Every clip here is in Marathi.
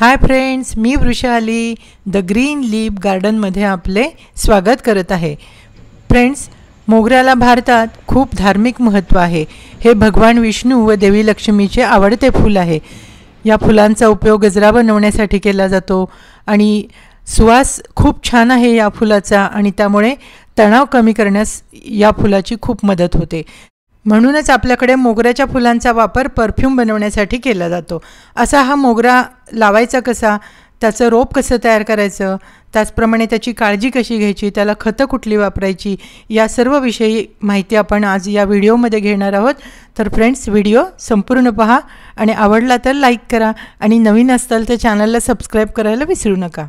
हाय फ्रेंड्स मी वृषाली द ग्रीन लीप गार्डनमध्ये आपले स्वागत करत आहे फ्रेंड्स मोगऱ्याला भारतात खूप धार्मिक महत्त्व आहे हे भगवान विष्णू व देवी लक्ष्मीचे आवडते फूल आहे या फुलांचा उपयोग गजरा बनवण्यासाठी केला जातो आणि सुवास खूप छान आहे या फुलाचा आणि त्यामुळे तणाव कमी करण्यास या फुलाची खूप मदत होते म्हणूनच आपल्याकडे मोगऱ्याच्या फुलांचा वापर परफ्यूम बनवण्यासाठी केला जातो असा हा मोगरा लावायचा कसा त्याचं रोप कसं तयार करायचं त्याचप्रमाणे त्याची काळजी कशी घ्यायची त्याला खतं कुठली वापरायची या सर्व विषयी माहिती आपण आज या व्हिडिओमध्ये घेणार आहोत तर फ्रेंड्स व्हिडिओ संपूर्ण पहा आणि आवडला तर लाईक करा आणि नवीन असताल तर चॅनलला सबस्क्राईब करायला विसरू नका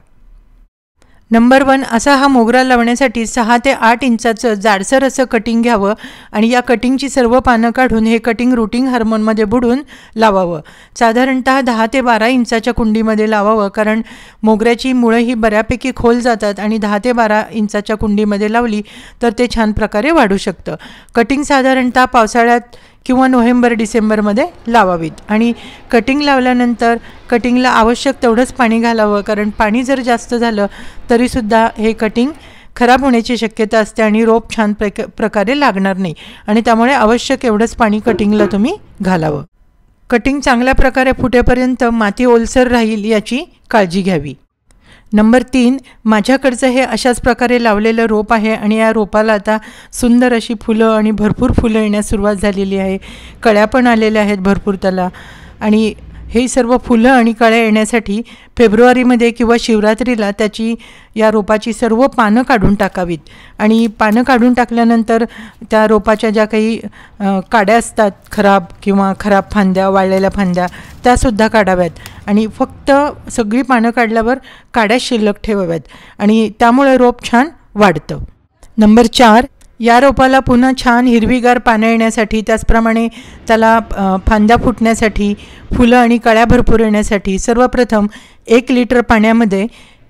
नंबर वन असा हा मोगरा लावण्यासाठी सहा ते आठ इंचाचं जाडसर असं कटिंग घ्यावं आणि या कटिंगची सर्व पानं काढून हे कटिंग रुटिंग हार्मोनमध्ये बुडून लावावं साधारणतः दहा ते बारा इंचाच्या कुंडीमध्ये लावावं कारण मोगऱ्याची मुळं ही बऱ्यापैकी खोल जातात आणि दहा ते बारा इंचाच्या कुंडीमध्ये लावली तर ते छान प्रकारे वाढू शकतं कटिंग साधारणतः पावसाळ्यात किंवा नोव्हेंबर डिसेंबरमध्ये लावावीत आणि कटिंग लावल्यानंतर कटिंगला आवश्यक तेवढंच पाणी घालावं कारण पाणी जर जास्त झालं तरीसुद्धा हे कटिंग खराब होण्याची शक्यता असते आणि रोप छान प्रक प्रकारे लागणार नाही आणि त्यामुळे आवश्यक एवढंच पाणी कटिंगला तुम्ही घालावं कटिंग चांगल्या प्रकारे फुटेपर्यंत माती ओलसर राहील याची काळजी घ्यावी नंबर तीन माझ्याकडचं हे अशाच प्रकारे लावलेलं रोप आहे आणि या रोपाला आता सुंदर अशी फुलं आणि भरपूर फुलं येण्यास सुरुवात झालेली आहे कळ्या पण आलेल्या आहेत भरपूर त्याला आणि हे सर्व फुलं आणि कळ्या येण्यासाठी फेब्रुवारीमध्ये किंवा शिवरात्रीला त्याची या रोपाची सर्व पानं काढून टाकावीत आणि पानं काढून टाकल्यानंतर त्या रोपाच्या ज्या काही काड्या असतात खराब किंवा खराब फांद्या वाळलेल्या फांद्या त्यासुद्धा काढाव्यात आणि फक्त सगळी पानं काढल्यावर काड्या शिल्लक ठेवाव्यात आणि त्यामुळे रोप छान वाढतं नंबर चार या रोपाला पुन्हा छान हिरवीगार पानं येण्यासाठी त्याचप्रमाणे त्याला फांद्या फुटण्यासाठी फुलं आणि कळ्या भरपूर येण्यासाठी सर्वप्रथम एक लिटर पाण्यामध्ये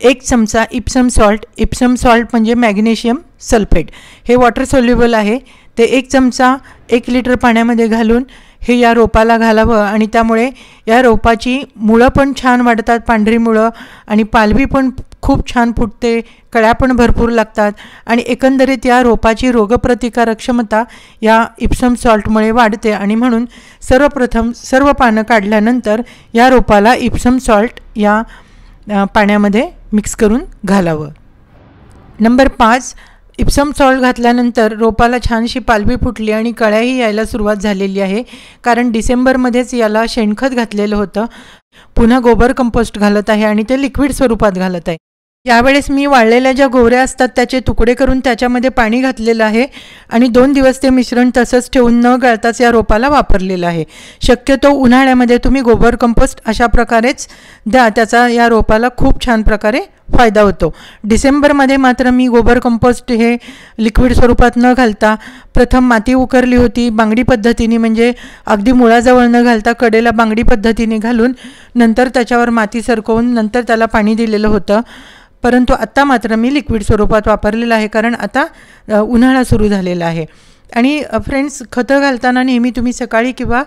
एक चमचा इप्सम सॉल्ट इप्सम सॉल्ट म्हणजे मॅग्नेशियम सल्फेट हे वॉटर सोल्युबल आहे ते एक चमचा एक लिटर पाण्यामध्ये घालून हे या रोपाला घालावं आणि त्यामुळे या रोपाची मुळं पण छान वाढतात पांढरी मुळं आणि पालवी पण खूप छान फुटते कळ्या पण भरपूर लागतात आणि एकंदरीत या रोपाची रोगप्रतिकारक क्षमता या इप्सम सॉल्टमुळे वाढते आणि म्हणून सर्वप्रथम सर्व पानं काढल्यानंतर या रोपाला इप्सम सॉल्ट या पाण्यामध्ये मिक्स करून घालावं नंबर पाच इप्सम सॉल्ट घातल्यानंतर रोपाला छानशी पालवी फुटली आणि कळ्याही यायला सुरुवात झालेली आहे कारण डिसेंबरमध्येच याला शेणखत घातलेलं होतं पुन्हा गोबर कंपोस्ट घालत आहे आणि ते लिक्विड स्वरूपात घालत आहे यावेळेस मी वाळलेल्या ज्या गोऱ्या असतात त्याचे तुकडे करून त्याच्यामध्ये पाणी घातलेलं आहे आणि दोन दिवस ते मिश्रण तसंच ठेवून न गाळताच या रोपाला वापरलेलं आहे शक्यतो उन्हाळ्यामध्ये तुम्ही गोबर कंपोस्ट अशा प्रकारेच द्या त्याचा या रोपाला खूप छान प्रकारे फायदा होतो डिसेंबरमध्ये मात्र मी गोबर कंपोस्ट हे लिक्विड स्वरूपात न घालता प्रथम माती उकरली होती बांगडी पद्धतीने म्हणजे अगदी मुळाजवळ न घालता कडेला बांगडी पद्धतीने घालून नंतर त्याच्यावर माती सरकवून नंतर त्याला पाणी दिलेलं होतं परंतु आत्ता मात्र मी लिक्विड स्वरूपात वापरलेलं आहे कारण आता उन्हाळा सुरू झालेला आहे आणि फ्रेंड्स खतं घालताना नेहमी तुम्ही सकाळी किंवा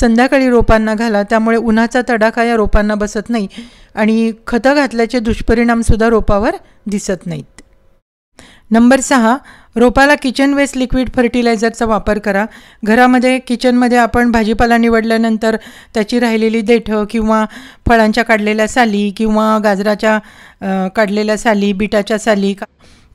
संध्याकाळी रोपांना घाला त्यामुळे उन्हाचा तडाखा या रोपांना बसत नाही आणि खतं घातल्याचे दुष्परिणामसुद्धा रोपावर दिसत नाहीत नंबर सहा रोपाला किचन वेस्ट लिक्विड फर्टिलायझरचा वापर करा घरामध्ये किचनमध्ये आपण भाजीपाला निवडल्यानंतर त्याची राहिलेली देठं किंवा फळांच्या काढलेल्या साली किंवा गाजराच्या काढलेल्या साली बिटाच्या साली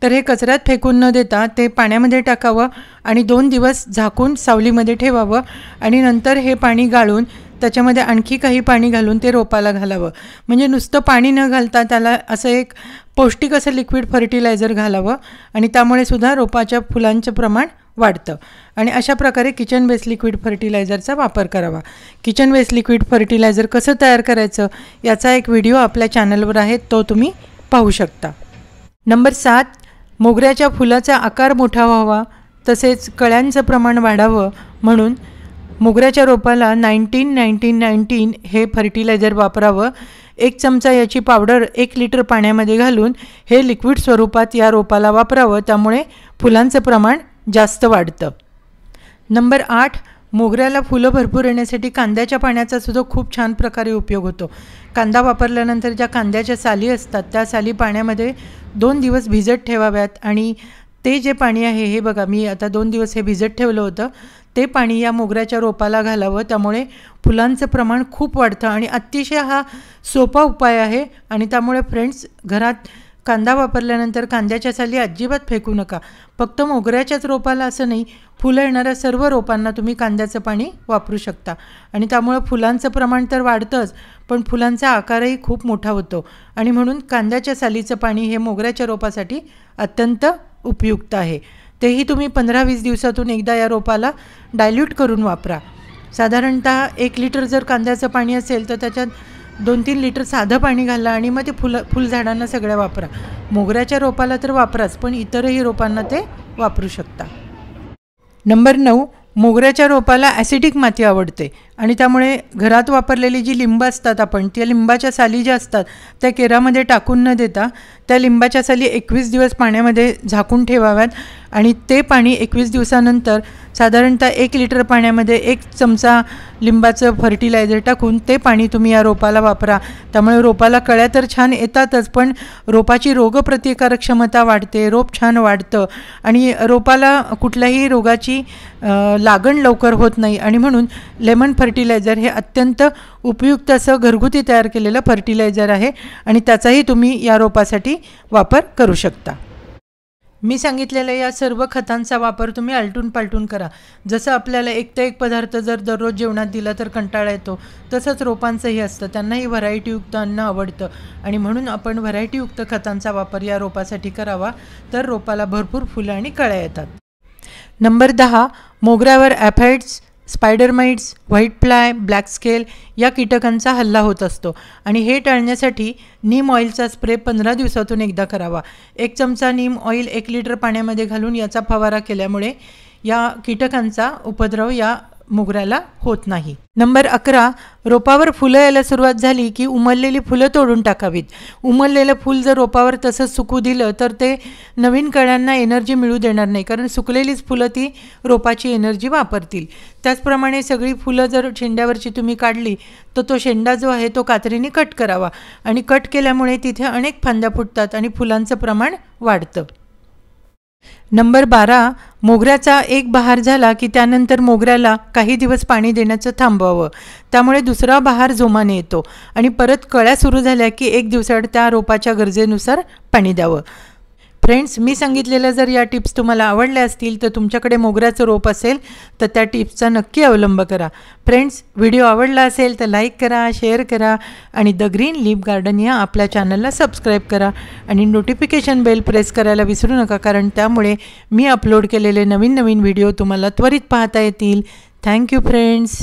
तर हे कचऱ्यात फेकून न देता ते पाण्यामध्ये टाकावं आणि दोन दिवस झाकून सावलीमध्ये ठेवावं आणि नंतर हे पाणी गाळून त्याच्यामध्ये आणखी काही पाणी घालून ते रोपाला घालावं म्हणजे नुसतं पाणी न घालता त्याला असं एक पौष्टिक असं लिक्विड फर्टिलायझर घालावं आणि त्यामुळे सुद्धा रोपाच्या फुलांचं प्रमाण वाढतं आणि अशा प्रकारे किचन बेस लिक्विड फर्टिलायझरचा वापर करावा किचन वेस्ट लिक्विड फर्टिलायझर कसं तयार करायचं याचा एक व्हिडिओ आपल्या चॅनलवर आहे तो तुम्ही पाहू शकता नंबर सात मोगऱ्याच्या फुलाचा आकार मोठा व्हावा तसेच कळ्यांचं प्रमाण वाढावं म्हणून मोगऱ्याच्या रोपाला नाईन्टीन नाईन्टीन नाईन्टीन हे फर्टिलायझर वापरावं एक चमचा याची पावडर एक लिटर पाण्यामध्ये घालून हे लिक्विड स्वरूपात या रोपाला वापरावं त्यामुळे फुलांचं प्रमाण जास्त वाढतं नंबर आठ मोगऱ्याला फुलं भरपूर येण्यासाठी कांद्याच्या पाण्याचा सुद्धा खूप छान प्रकारे उपयोग होतो कांदा वापरल्यानंतर ज्या कांद्याच्या साली असतात त्या साली पाण्यामध्ये दोन दिवस भिजत ठेवाव्यात आणि ते जे पाणी आहे हे बघा मी आता दोन दिवस हे भिजत ठेवलं होतं ते पाणी या मोगऱ्याच्या रोपाला घालावं त्यामुळे फुलांचं प्रमाण खूप वाढतं आणि अतिशय हा सोपा उपाय आहे आणि त्यामुळे फ्रेंड्स घरात कांदा वापरल्यानंतर कांद्याच्या साली अजिबात फेकू नका फक्त मोगऱ्याच्याच रोपाला असं नाही फुलं येणाऱ्या सर्व रोपांना तुम्ही कांद्याचं पाणी वापरू शकता आणि त्यामुळं फुलांचं प्रमाण तर वाढतंच पण फुलांचा आकारही खूप मोठा होतो आणि म्हणून कांद्याच्या सालीचं पाणी हे मोगऱ्याच्या रोपासाठी अत्यंत उपयुक्त आहे तेही तुम्ही पंधरा वीस दिवसातून एकदा या रोपाला डायल्यूट करून वापरा साधारणतः एक लिटर जर कांद्याचं पाणी असेल तर त्याच्यात दोन तीन लिटर साधं पाणी घाला आणि मग ते फुलं फुलझाडांना सगळ्या वापरा मोगऱ्याच्या रोपाला तर वापराच पण इतरही रोपांना ते वापरू शकता नंबर नऊ मोगऱ्याच्या रोपाला ॲसिडिक माती आवडते आणि त्यामुळे घरात वापरलेली जी लिंब असतात आपण त्या लिंबाच्या साली ज्या असतात त्या केरामध्ये टाकून न देता त्या लिंबाच्या साली एकवीस दिवस पाण्यामध्ये झाकून ठेवाव्यात आणि ते पाणी एकवीस दिवसानंतर साधारणतः एक लिटर पाण्यामध्ये एक चमचा लिंबाचं फर्टिलायझर टाकून ते पाणी तुम्ही या रोपाला वापरा त्यामुळे रोपाला कळ्या तर छान येतातच पण रोपाची रोगप्रतिकारक क्षमता वाढते रोप छान वाढतं आणि रोपाला कुठल्याही रोगाची लागण लवकर होत नाही आणि म्हणून लेमन फर् फर्टिलायझर हे अत्यंत उपयुक्त असं घरगुती तयार केलेलं फर्टिलायझर आहे आणि त्याचाही तुम्ही या रोपासाठी वापर करू शकता मी सांगितलेल्या या सर्व खतांचा वापर तुम्ही आलटून पालटून करा जसं आपल्याला एक तर एक पदार्थ जर दररोज जेवणात दिला तर कंटाळा येतो तसंच रोपांचंही असतं त्यांनाही व्हरायटीयुक्त अन्न आवडतं आणि म्हणून आपण व्हरायटीयुक्त खतांचा वापर या रोपासाठी करावा तर रोपाला भरपूर फुलं आणि कळ्या येतात नंबर दहा मोगऱ्यावर aphids spider mites white fly black scale या कीटकांचा हल्ला होत असतो आणि हे टाळण्यासाठी नीम ऑइलचा स्प्रे पंधरा दिवसातून एकदा करावा एक चमचा नीम ऑइल एक लिटर पाण्यामध्ये घालून याचा फवारा केल्यामुळे या कीटकांचा उपद्रव या मोगऱ्याला होत नाही नंबर अकरा रोपावर फुलं यायला सुरुवात झाली की उमललेली फुलं तोडून टाकावीत उमललेलं फुल जर रोपावर तसंच सुकू दिलं तर ते नवीन कळ्यांना एनर्जी मिळू देणार नाही कारण सुकलेलीच फुलं ती रोपाची एनर्जी वापरतील त्याचप्रमाणे सगळी फुलं जर शेंड्यावरची तुम्ही काढली तर तो शेंडा जो आहे तो कात्रीने कट करावा आणि कट केल्यामुळे तिथे अनेक फांद्या फुटतात आणि फुलांचं प्रमाण वाढतं नंबर बारा मोगऱ्याचा एक बहार झाला की त्यानंतर मोगऱ्याला काही दिवस पाणी देण्याचं थांबवावं त्यामुळे दुसरा बहार जोमाने येतो आणि परत कळ्या सुरू झाल्या की एक दिवसाआड त्या रोपाच्या गरजेनुसार पाणी द्यावं फ्रेंड्स मी सांगितलेल्या जर या टिप्स तुम्हाला आवडल्या असतील तर तुमच्याकडे मोगऱ्याचं रोप असेल तर त्या टिप्सचा नक्की अवलंब करा फ्रेंड्स व्हिडिओ आवडला असेल तर लाईक करा शेअर करा आणि द ग्रीन लीप गार्डन या आपल्या चॅनलला सबस्क्राईब करा आणि नोटिफिकेशन बेल प्रेस करायला विसरू नका कारण त्यामुळे मी अपलोड केलेले नवीन नवीन व्हिडिओ तुम्हाला त्वरित पाहता येतील थँक्यू फ्रेंड्स